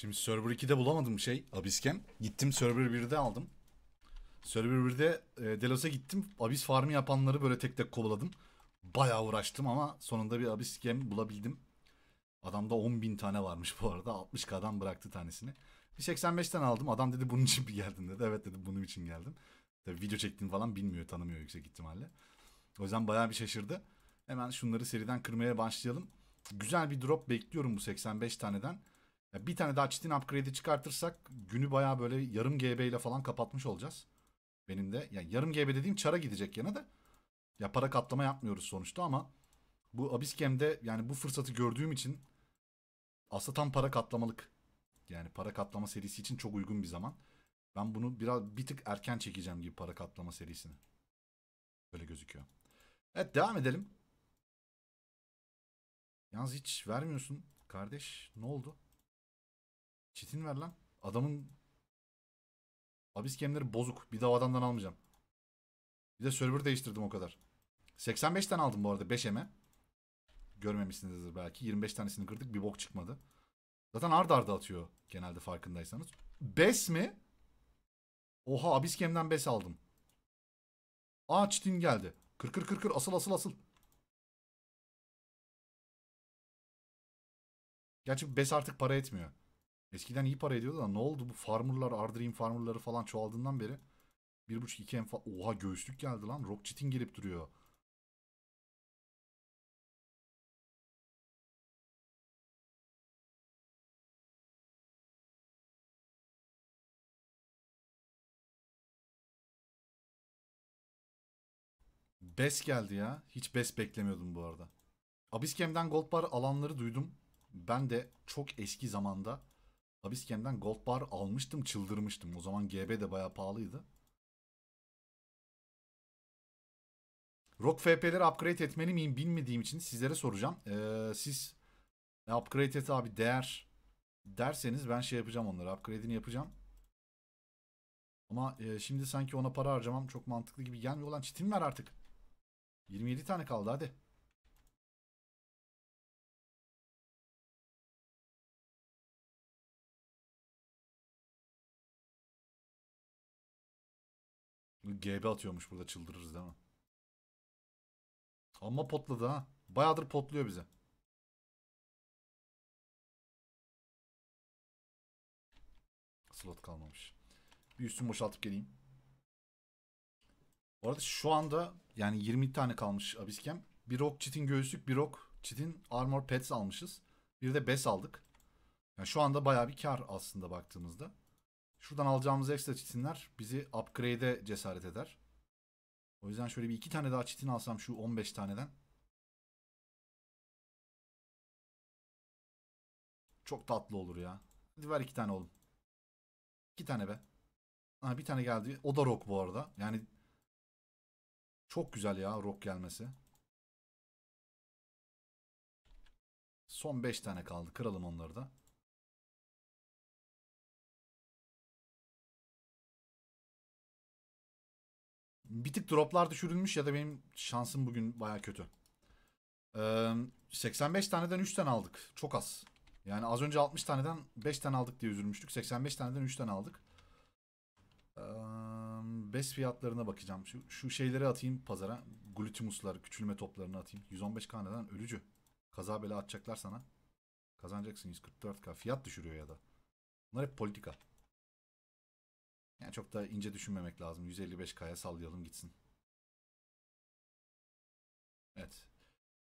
Şimdi Server 2'de bulamadım şey Abisken. Gittim Server 1'de aldım. Server 1'de e, Delos'a gittim. Abis farmı yapanları böyle tek tek kovaladım. Bayağı uğraştım ama sonunda bir Abisken bulabildim. Adamda 10.000 tane varmış bu arada. 60k'dan bıraktı tanesini. Bir 85'ten aldım. Adam dedi bunun için bir geldin dedi. Evet dedi bunun için geldim. Tabii video çektiğim falan bilmiyor, tanımıyor yüksek ihtimalle. O yüzden bayağı bir şaşırdı. Hemen şunları seriden kırmaya başlayalım. Güzel bir drop bekliyorum bu 85 taneden. Ya bir tane daha çitin upgrade'i çıkartırsak günü baya böyle yarım GB ile falan kapatmış olacağız. Benim de yani yarım GB dediğim çara gidecek yana da. Ya para katlama yapmıyoruz sonuçta ama bu Abiskem'de yani bu fırsatı gördüğüm için aslında tam para katlamalık. Yani para katlama serisi için çok uygun bir zaman. Ben bunu biraz bir tık erken çekeceğim gibi para katlama serisini. Böyle gözüküyor. Evet devam edelim. Yalnız hiç vermiyorsun kardeş. Ne oldu? Çitin ver lan. Adamın abis gemleri bozuk. Bir de adamdan almayacağım. Bir de server değiştirdim o kadar. 85'ten aldım bu arada 5M'e. Görmemişsinizdir belki. 25 tanesini kırdık bir bok çıkmadı. Zaten ard arda atıyor genelde farkındaysanız. Bes mi? Oha abis gemden bes aldım. Aa çitin geldi. Kır kır kır kır asıl asıl asıl. Gerçi bes artık para etmiyor. Eskiden iyi para ediyordu da ne oldu bu farmurlar, Ardream farmurları falan çoğaldığından beri 1.5-2 enfa... Oha göğüslük geldi lan. Rock Chitin gelip duruyor. Bes geldi ya. Hiç bes beklemiyordum bu arada. Abiskem'den gold bar alanları duydum. Ben de çok eski zamanda Tabiskem'den gold bar almıştım çıldırmıştım. O zaman GB de bayağı pahalıydı. Rock FP'leri upgrade etmeli miyim bilmediğim için sizlere soracağım. Ee, siz upgrade et abi değer derseniz ben şey yapacağım onları. Upgrade'ini yapacağım. Ama e, şimdi sanki ona para harcamam çok mantıklı gibi gelmiyor. Lan çitin ver artık. 27 tane kaldı hadi. GB atıyormuş burada çıldırırız değil mi? Ama potladı ha. Bayağıdır potluyor bize. Slot kalmamış. Bir üstümü boşaltıp geleyim. Bu arada şu anda yani 20 tane kalmış abiskem. Bir rock çitin göğüslük, bir rock çitin armor pets almışız. Bir de bes aldık. Yani şu anda bayağı bir kar aslında baktığımızda. Şuradan alacağımız ekstra çitinler bizi upgrade'e cesaret eder. O yüzden şöyle bir iki tane daha çitin alsam şu 15 taneden. Çok tatlı olur ya. Hadi ver iki tane oğlum. İki tane be. Ha, bir tane geldi. O da rock bu arada. Yani çok güzel ya rock gelmesi. Son 5 tane kaldı. Kıralım onları da. bir tık droplar düşürülmüş ya da benim şansım bugün baya kötü. Ee, 85 taneden 3 tane aldık. Çok az. Yani az önce 60 taneden 5 tane aldık diye üzülmüştük. 85 taneden 3 tane aldık. Ee, bes fiyatlarına bakacağım. Şu, şu şeyleri atayım pazara. Glutimuslar, küçülme toplarını atayım. 115 kaneden ölücü. Kaza bela atacaklar sana. Kazanacaksın 144k. Fiyat düşürüyor ya da. Bunlar hep politika. Yani çok da ince düşünmemek lazım. 155K'ya sallayalım gitsin. Evet.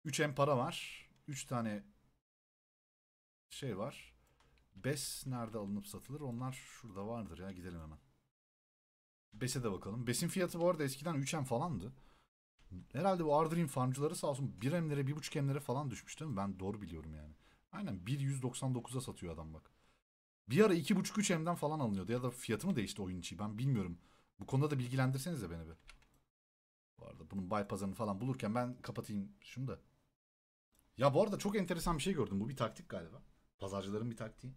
3 M para var. 3 tane şey var. Bes nerede alınıp satılır? Onlar şurada vardır ya. Gidelim hemen. Bes'e de bakalım. Bes'in fiyatı bu arada eskiden 3 M falandı. Herhalde bu Ardrin farmcıları sağ olsun 1 emlere 1.5 emlere falan düşmüş değil mi? Ben doğru biliyorum yani. Aynen 1.199'a satıyor adam bak. Bir ara 2.5-3 M'den falan alınıyordu ya da fiyatı mı değişti oyun için? ben bilmiyorum. Bu konuda da bilgilendirseniz de beni bir. Bu arada bunun buy pazarını falan bulurken ben kapatayım şunu da. Ya bu arada çok enteresan bir şey gördüm. Bu bir taktik galiba. Pazarcıların bir taktiği.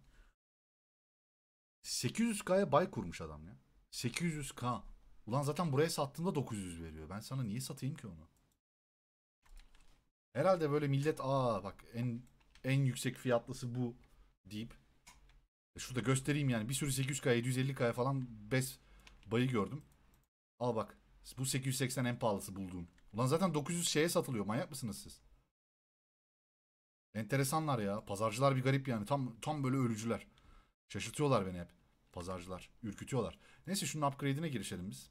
800K'ya buy kurmuş adam ya. 800K. Ulan zaten buraya sattığında 900 veriyor. Ben sana niye satayım ki onu? Herhalde böyle millet aa bak en en yüksek fiyatlısı bu deyip e, şurada göstereyim yani. Bir sürü 800K, 750K falan bez bayı gördüm. Al bak. Bu 880 en pahalısı bulduğum. Ulan zaten 900 şeye satılıyor. Manyak mısınız siz? Enteresanlar ya. Pazarcılar bir garip yani. Tam tam böyle ölücüler. Şaşırtıyorlar beni hep. Pazarcılar. Ürkütüyorlar. Neyse şunun upgrade'ine girişelim biz.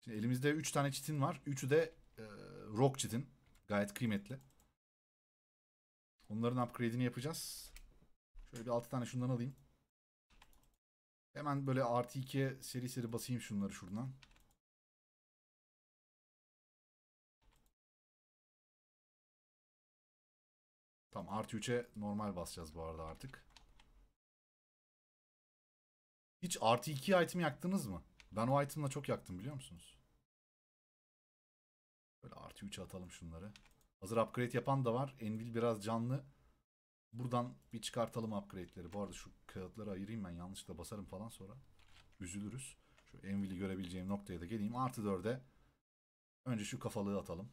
Şimdi elimizde 3 tane çitin var. Üçü de e, rock çitin. Gayet kıymetli. Onların upgrade'ini yapacağız. Şöyle bir 6 tane şundan alayım. Hemen böyle artı 2'ye seri seri basayım şunları şuradan. Tamam artı 3'e normal basacağız bu arada artık. Hiç artı 2 item yaktınız mı? Ben o itemla çok yaktım biliyor musunuz? Böyle artı 3'e atalım şunları. Hazır upgrade yapan da var. Envil biraz canlı. Buradan bir çıkartalım upgrade'leri. Bu arada şu kağıtları ayırayım ben. Yanlışlıkla basarım falan sonra. Üzülürüz. Şu Envil'i görebileceğim noktaya da geleyim. Artı 4'e önce şu kafalığı atalım.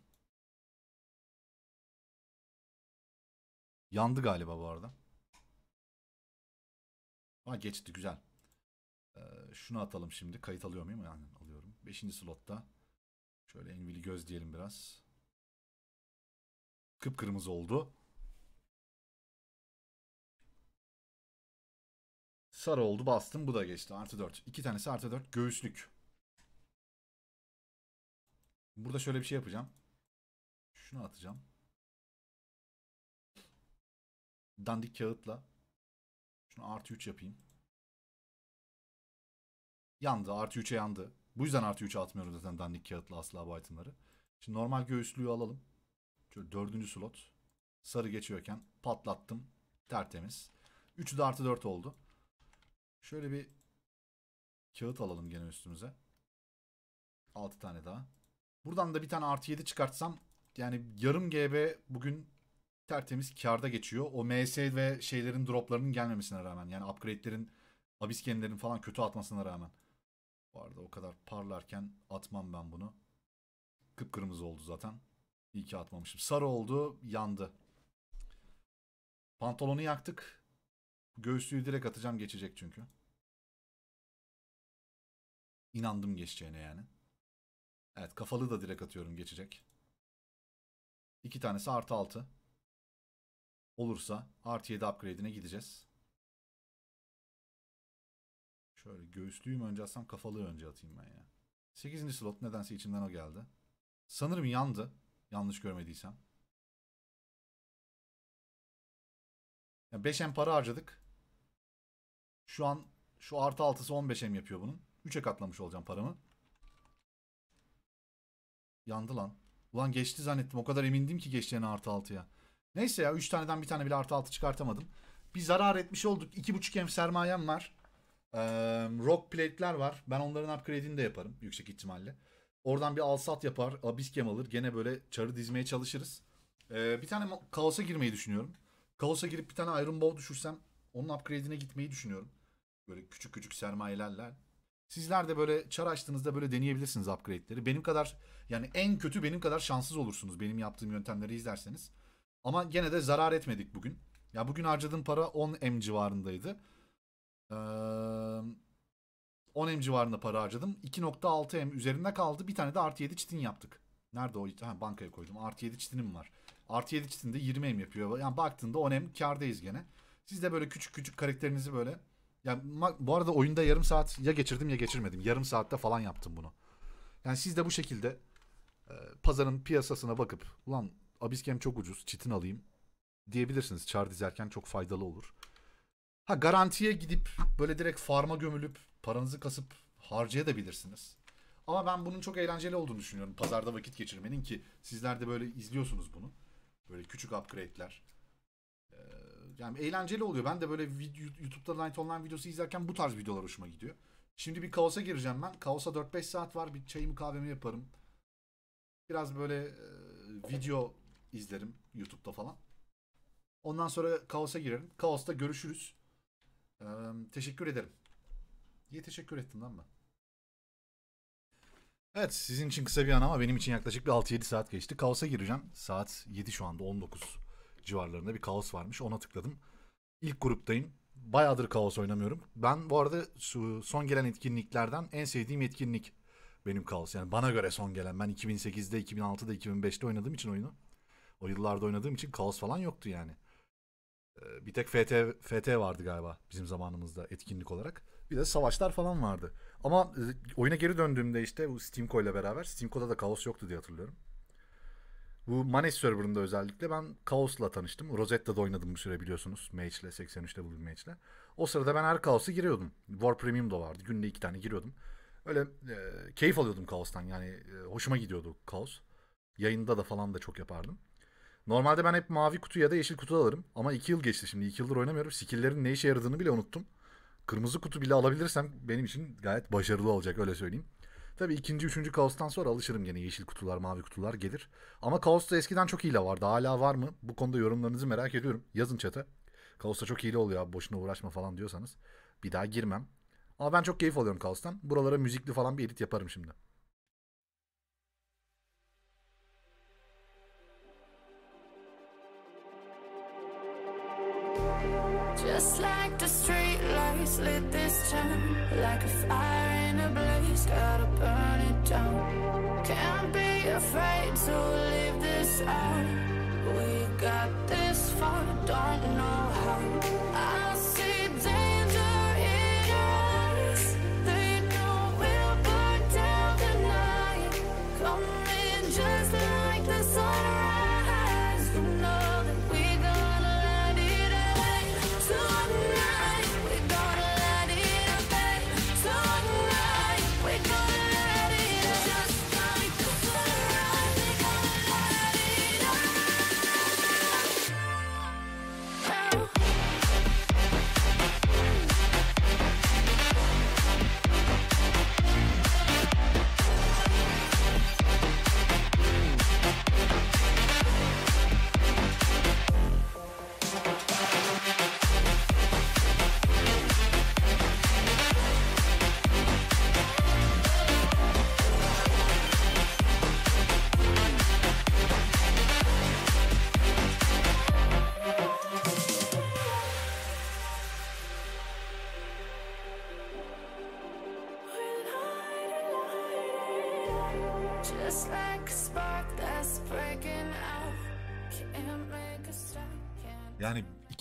Yandı galiba bu arada. Aa geçti güzel. Ee, şunu atalım şimdi. Kayıt alıyor muyum? Yani alıyorum. Beşinci slotta. Şöyle Envil'i göz diyelim biraz. Kıpkırmızı oldu. Sarı oldu bastım bu da geçti. Artı 4. İki tanesi artı 4. Göğüslük. Burada şöyle bir şey yapacağım. Şunu atacağım. Dandik kağıtla. Şunu artı 3 yapayım. Yandı. Artı 3'e yandı. Bu yüzden artı 3'e atmıyorum zaten dandik kağıtla asla bu itemları. Şimdi normal göğüslüğü alalım. Şöyle dördüncü slot. Sarı geçiyorken patlattım. Tertemiz. 3'ü de artı 4 oldu. Şöyle bir kağıt alalım gene üstümüze. 6 tane daha. Buradan da bir tane artı 7 çıkartsam yani yarım GB bugün tertemiz karda geçiyor. O MS ve şeylerin droplarının gelmemesine rağmen yani upgrade'lerin abiskenlerin falan kötü atmasına rağmen. Bu arada o kadar parlarken atmam ben bunu. Kıpkırmızı oldu zaten. İyi ki atmamışım. Sarı oldu yandı. Pantolonu yaktık. Göğüslüğü direkt atacağım geçecek çünkü. İnandım geçeceğine yani. Evet kafalı da direkt atıyorum geçecek. İki tanesi artı altı. Olursa artı yedi upgrade'ine gideceğiz. Şöyle göğüslüğü mü önce atsam kafalığı önce atayım ben ya. sekizinci slot nedense içimden o geldi. Sanırım yandı. Yanlış görmediysem. 5 yani en para harcadık. Şu an şu artı altısı 15M yapıyor bunun. 3'e katlamış olacağım paramı. Yandı lan. Ulan geçti zannettim. O kadar emindim ki geçeceğine artı altıya. Neyse ya 3 taneden bir tane bile artı altı çıkartamadım. Bir zarar etmiş olduk. 2.5M sermayem var. Ee, rock plate'ler var. Ben onların upgrade'ini de yaparım yüksek ihtimalle. Oradan bir alsat yapar. Abiskem alır. Gene böyle çarı dizmeye çalışırız. Ee, bir tane kaosa girmeyi düşünüyorum. Kaosa girip bir tane Iron Bow düşürsem onun upgrade'ine gitmeyi düşünüyorum. Böyle küçük küçük sermayelerle. Sizler de böyle çar açtığınızda böyle deneyebilirsiniz upgrade'leri. Benim kadar yani en kötü benim kadar şanssız olursunuz benim yaptığım yöntemleri izlerseniz. Ama gene de zarar etmedik bugün. Ya bugün harcadığım para 10M civarındaydı. Ee, 10M civarında para harcadım. 2.6M üzerinde kaldı. Bir tane de artı 7 çitin yaptık. Nerede o? Ha, bankaya koydum. Artı 7 çitinim var. Artı 7 çitinde 20M yapıyor. Yani baktığında 10M kardayız gene. Siz de böyle küçük küçük karakterinizi böyle yani bu arada oyunda yarım saat ya geçirdim ya geçirmedim. Yarım saatte falan yaptım bunu. Yani siz de bu şekilde e, pazarın piyasasına bakıp ulan Abiskem çok ucuz çitin alayım diyebilirsiniz. Çar dizerken çok faydalı olur. Ha garantiye gidip böyle direkt farma gömülüp paranızı kasıp harcayabilirsiniz. Ama ben bunun çok eğlenceli olduğunu düşünüyorum. Pazarda vakit geçirmenin ki sizler de böyle izliyorsunuz bunu. Böyle küçük upgrade'ler. Yani eğlenceli oluyor. Ben de böyle YouTube'da Night Online videosu izlerken bu tarz videolar hoşuma gidiyor. Şimdi bir kaosa gireceğim ben. Kaosa 4-5 saat var. Bir çayımı kahvemi yaparım. Biraz böyle e, video izlerim YouTube'da falan. Ondan sonra kaosa girerim. Kaosta görüşürüz. Ee, teşekkür ederim. Niye teşekkür ettim lan ben? Evet sizin için kısa bir an ama benim için yaklaşık bir 6-7 saat geçti. Kaosa gireceğim. Saat 7 şu anda 19 civarlarında bir kaos varmış. Ona tıkladım. İlk gruptayım. Bayağıdır kaos oynamıyorum. Ben bu arada son gelen etkinliklerden en sevdiğim etkinlik benim kaos. Yani bana göre son gelen. Ben 2008'de, 2006'da, 2005'te oynadığım için oyunu. O yıllarda oynadığım için kaos falan yoktu yani. Ee, bir tek FT, FT vardı galiba bizim zamanımızda etkinlik olarak. Bir de savaşlar falan vardı. Ama e, oyuna geri döndüğümde işte bu Steamco ile beraber Steamco'da da kaos yoktu diye hatırlıyorum. Bu Manes serverında özellikle ben Kaos'la tanıştım. Rosetta'da oynadım bir süre biliyorsunuz. Mage'le 83'te bugün Mage'le. O sırada ben her Kaos'a giriyordum. War Premium da vardı. Günde iki tane giriyordum. Öyle e, keyif alıyordum Kaos'tan. Yani e, hoşuma gidiyordu Kaos. Yayında da falan da çok yapardım. Normalde ben hep mavi kutu ya da yeşil kutu alırım. Ama iki yıl geçti şimdi. iki yıldır oynamıyorum. Skill'lerin ne işe yaradığını bile unuttum. Kırmızı kutu bile alabilirsem benim için gayet başarılı olacak öyle söyleyeyim. Tabii ikinci, üçüncü kaostan sonra alışırım gene yeşil kutular, mavi kutular gelir. Ama kaosta eskiden çok hile vardı. Hala var mı? Bu konuda yorumlarınızı merak ediyorum. Yazın çete. Kaosta çok hile oluyor abi boşuna uğraşma falan diyorsanız. Bir daha girmem. Ama ben çok keyif alıyorum kaostan. Buralara müzikli falan bir edit yaparım şimdi. Just like the street lights lit this town like a fire blaze, gotta burn it down Can't be afraid to leave this out We got this far, don't know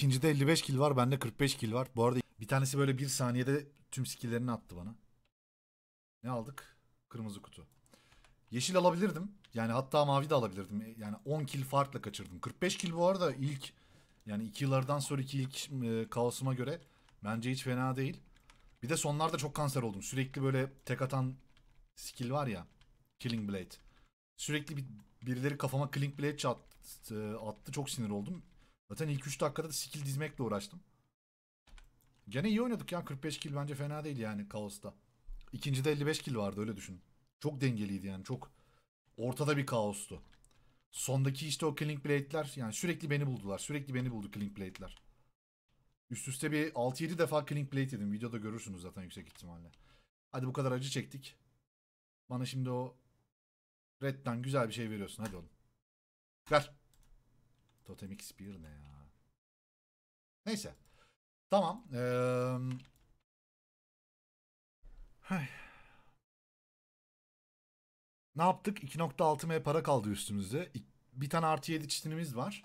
İkincide 55 kill var. Bende 45 kill var. Bu arada bir tanesi böyle bir saniyede tüm skilllerini attı bana. Ne aldık? Kırmızı kutu. Yeşil alabilirdim. Yani hatta mavi de alabilirdim. E, yani 10 kill farkla kaçırdım. 45 kill bu arada ilk yani 2 yıllardan sonraki ilk e, kaosuma göre bence hiç fena değil. Bir de sonlarda çok kanser oldum. Sürekli böyle tek atan skill var ya. Killing Blade. Sürekli bir, birileri kafama Killing Blade çattı, e, attı. Çok sinir oldum. Zaten ilk 3 dakikada da skill dizmekle uğraştım. Gene iyi oynadık ya. 45 kill bence fena değil yani Kaos'ta. İkinci de 55 kill vardı öyle düşün. Çok dengeliydi yani çok. Ortada bir kaostu. Sondaki işte o Killing Blade'ler yani sürekli beni buldular. Sürekli beni buldu Killing Blade'ler. Üst üste bir 6-7 defa Killing Blade yedim. Videoda görürsünüz zaten yüksek ihtimalle. Hadi bu kadar acı çektik. Bana şimdi o Red'den güzel bir şey veriyorsun. Hadi oğlum. Ver. Totemic Spear ne ya? Neyse. Tamam. Ee... Ne yaptık? 2.6M para kaldı üstümüzde. Bir tane artı 7 çitinimiz var.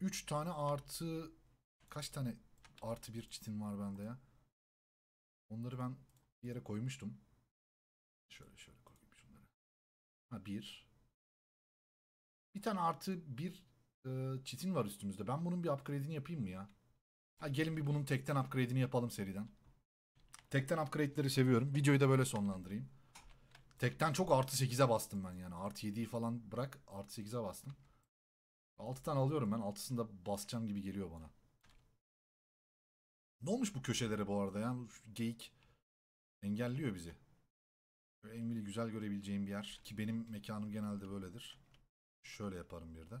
3 tane artı... Kaç tane artı 1 çitin var bende ya? Onları ben bir yere koymuştum. Şöyle şöyle koyayım şunları. Ha 1. Bir tane artı bir e, çitin var üstümüzde. Ben bunun bir upgrade'ini yapayım mı ya? Ha, gelin bir bunun tekten upgrade'ini yapalım seriden. Tekten upgrade'leri seviyorum. Videoyu da böyle sonlandırayım. Tekten çok artı 8'e bastım ben yani. Artı 7'yi falan bırak artı 8'e bastım. 6 tane alıyorum ben. 6'sını da basacağım gibi geliyor bana. Ne olmuş bu köşelere bu arada ya? Şu geyik engelliyor bizi. Böyle Emil'i güzel görebileceğim bir yer. Ki benim mekanım genelde böyledir. Şöyle yaparım bir de.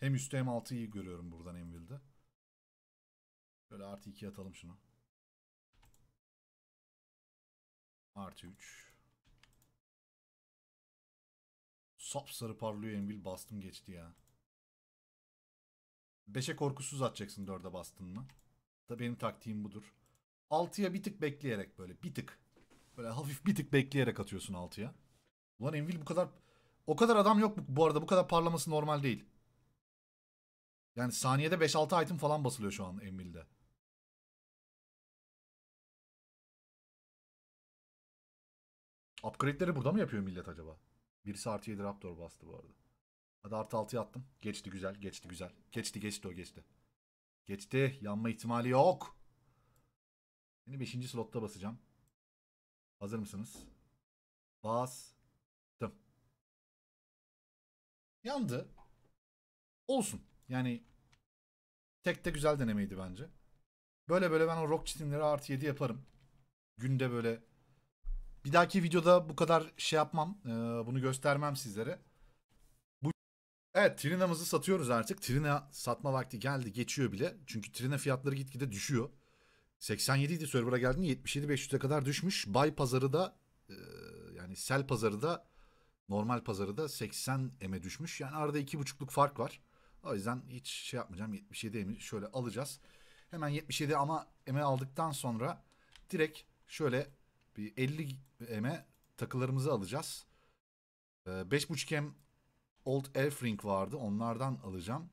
Hem üstü hem altı iyi görüyorum buradan Envil'de. Şöyle artı iki atalım şunu. Artı üç. 3. sarı parlıyor Envil. Bastım geçti ya. Beşe korkusuz atacaksın dörde bastın mı? Da benim taktiğim budur. Altıya bir tık bekleyerek böyle bir tık. Böyle hafif bir tık bekleyerek atıyorsun altıya. Ulan Envil bu kadar o kadar adam yok bu arada. Bu kadar parlaması normal değil. Yani saniyede 5-6 item falan basılıyor şu an Emil'de. Upgrade'leri burada mı yapıyor millet acaba? Birisi artı 7 Raptor bastı bu arada. Hadi artı 6'ya attım. Geçti güzel, geçti güzel. Geçti geçti o geçti. Geçti. Yanma ihtimali yok. Şimdi 5. slotta basacağım. Hazır mısınız? Bas. Yandı. Olsun. Yani tek de güzel denemeydi bence. Böyle böyle ben o rock çitinleri artı 7 yaparım. Günde böyle. Bir dahaki videoda bu kadar şey yapmam. E, bunu göstermem sizlere. Bu... Evet Trina'mızı satıyoruz artık. Trina satma vakti geldi. Geçiyor bile. Çünkü Trina fiyatları gitgide düşüyor. 87 idi server'a geldiğinde 500'e kadar düşmüş. Bay pazarı da e, yani sel pazarı da Normal pazarı da 80 eme düşmüş. Yani arada 2,5'luk fark var. O yüzden hiç şey yapmayacağım. 77 emi şöyle alacağız. Hemen 77 ama eme aldıktan sonra direkt şöyle bir 50 eme takılarımızı alacağız. Ee, 5,5 em Old ring vardı. Onlardan alacağım.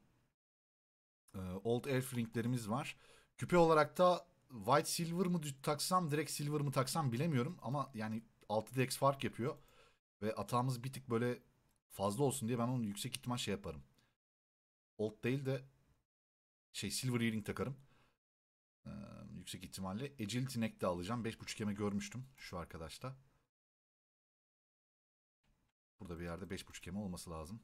Ee, elf ringlerimiz var. Küpe olarak da White Silver mı taksam direkt Silver mı taksam bilemiyorum. Ama yani 6 dex fark yapıyor. Ve atağımız bir tık böyle fazla olsun diye ben onu yüksek ihtimal şey yaparım. Old değil de şey Silver Earring takarım. Ee, yüksek ihtimalle. Agility Neck de alacağım. 5.5 yeme görmüştüm şu arkadaşta. Burada bir yerde 5.5 yeme olması lazım.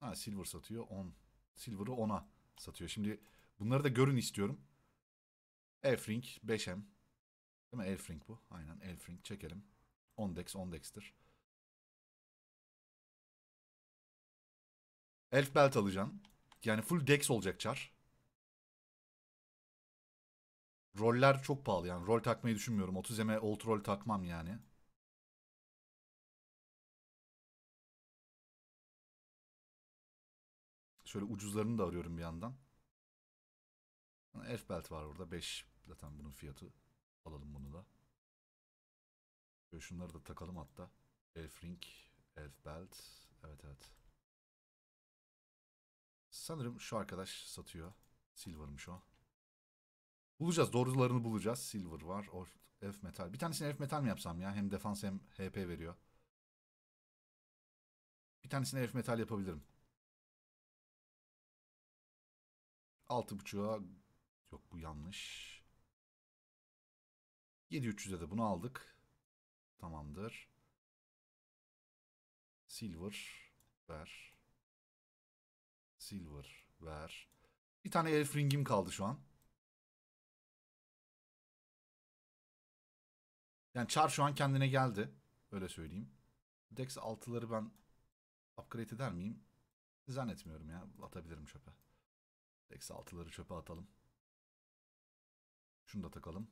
Ha, silver satıyor 10. Silver'ı 10'a satıyor. Şimdi bunları da görün istiyorum. Efring 5M. Değil mi? Elfring bu. Aynen Elfring çekelim. Ondex Ondex'tir. Elf belt alacaksın. Yani full dex olacak çar. Roller çok pahalı yani. Rol takmayı düşünmüyorum. 30 m old roll takmam yani. Şöyle ucuzlarını da arıyorum bir yandan. Elf belt var orada. 5 zaten bunun fiyatı. Alalım bunu da. Şöyle şunları da takalım hatta. Elf ring, elf belt. Evet evet. Sanırım şu arkadaş satıyor. Silver'mış o. Bulacağız. Doğrularını bulacağız. Silver var. Or metal. Bir tanesini Elf metal mi yapsam ya? Hem defans hem HP veriyor. Bir tanesini Elf metal yapabilirim. 6.5'a yok bu yanlış. 7300'e de bunu aldık. Tamamdır. Silver ver. Silver ver. Bir tane elf ringim kaldı şu an. Yani Char şu an kendine geldi. Öyle söyleyeyim. Dex 6'ları ben upgrade eder miyim? Zannetmiyorum ya. Atabilirim çöpe. Dex 6'ları çöpe atalım. Şunu da takalım.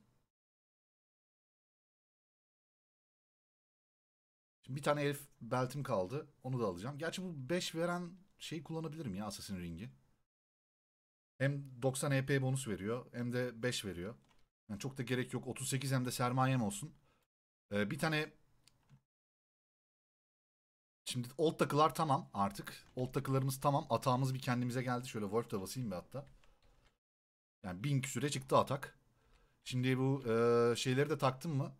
Şimdi bir tane elf beltim kaldı. Onu da alacağım. Gerçi bu 5 veren şeyi kullanabilirim ya Assassin Ring'i. Hem 90 EP bonus veriyor hem de 5 veriyor. Yani çok da gerek yok. 38 hem de sermayem olsun. Ee, bir tane Şimdi old takılar tamam artık. Old takılarımız tamam. Atağımız bir kendimize geldi. Şöyle Wolf da basayım bir hatta. Yani bin küsüre çıktı atak. Şimdi bu e, şeyleri de taktım mı?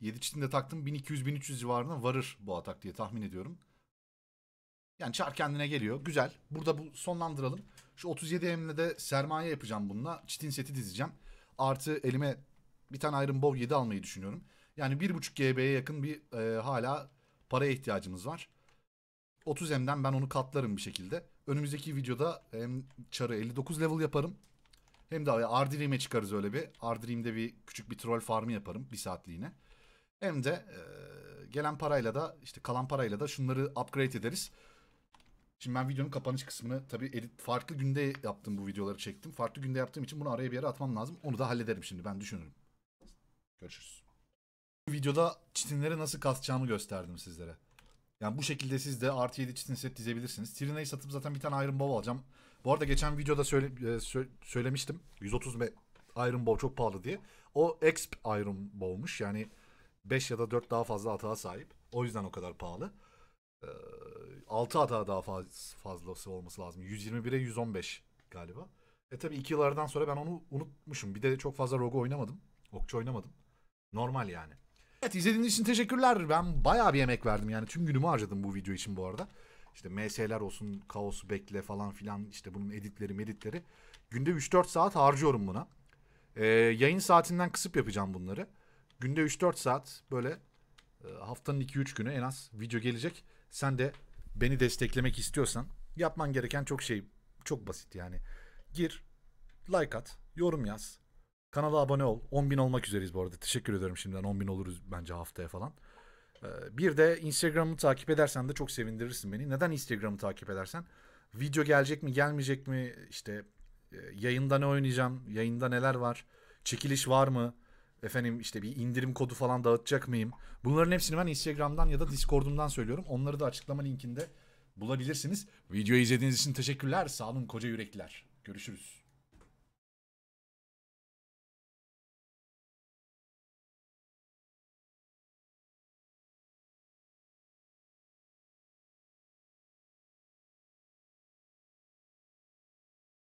7 çitinde taktım 1200-1300 civarına varır bu atak diye tahmin ediyorum. Yani çar kendine geliyor. Güzel. Burada bu sonlandıralım. Şu 37 emle de sermaye yapacağım bununla. Çitin seti dizeceğim. Artı elime bir tane Iron Bow 7 almayı düşünüyorum. Yani 1.5 GB'ye yakın bir e, hala paraya ihtiyacımız var. 30 emden ben onu katlarım bir şekilde. Önümüzdeki videoda hem çarı 59 level yaparım. Hem de Ardream'e çıkarız öyle bir. Ardream'de bir küçük bir troll farmı yaparım bir saatliğine. Hem de e, gelen parayla da işte kalan parayla da şunları upgrade ederiz. Şimdi ben videonun kapanış kısmını tabii edit, farklı günde yaptım bu videoları çektim. Farklı günde yaptığım için bunu araya bir yere atmam lazım. Onu da hallederim şimdi ben düşünürüm. Görüşürüz. Bu videoda çitinleri nasıl kasacağımı gösterdim sizlere. Yani bu şekilde siz de artı 7 çitin set dizebilirsiniz. Trina'yı satıp zaten bir tane Iron Bow alacağım. Bu arada geçen videoda söyle, e, sö söylemiştim. 130 Iron Bow çok pahalı diye. O Exp Iron Bow'muş. Yani 5 ya da 4 daha fazla atağa sahip. O yüzden o kadar pahalı. E, ee, 6 atağa daha faz, fazlası olması lazım. 121'e 115 galiba. E tabi 2 yıllardan sonra ben onu unutmuşum. Bir de çok fazla Rogue oynamadım. Okçu oynamadım. Normal yani. Evet izlediğiniz için teşekkürler. Ben bayağı bir emek verdim yani. Tüm günümü harcadım bu video için bu arada. İşte MS'ler olsun, kaosu bekle falan filan işte bunun editleri meditleri. Günde 3-4 saat harcıyorum buna. Ee, yayın saatinden kısıp yapacağım bunları. Günde 3-4 saat böyle e, haftanın 2-3 günü en az video gelecek. Sen de beni desteklemek istiyorsan yapman gereken çok şey çok basit yani. Gir, like at, yorum yaz. Kanala abone ol. 10 bin olmak üzereyiz bu arada. Teşekkür ederim şimdiden. 10 bin oluruz bence haftaya falan. E, bir de Instagram'ı takip edersen de çok sevindirirsin beni. Neden Instagram'ı takip edersen? Video gelecek mi gelmeyecek mi? İşte e, yayında ne oynayacağım? Yayında neler var? Çekiliş var mı? Efendim işte bir indirim kodu falan dağıtacak mıyım? Bunların hepsini ben Instagram'dan ya da Discord'umdan söylüyorum. Onları da açıklama linkinde bulabilirsiniz. Videoyu izlediğiniz için teşekkürler. Sağ olun koca yürekliler. Görüşürüz.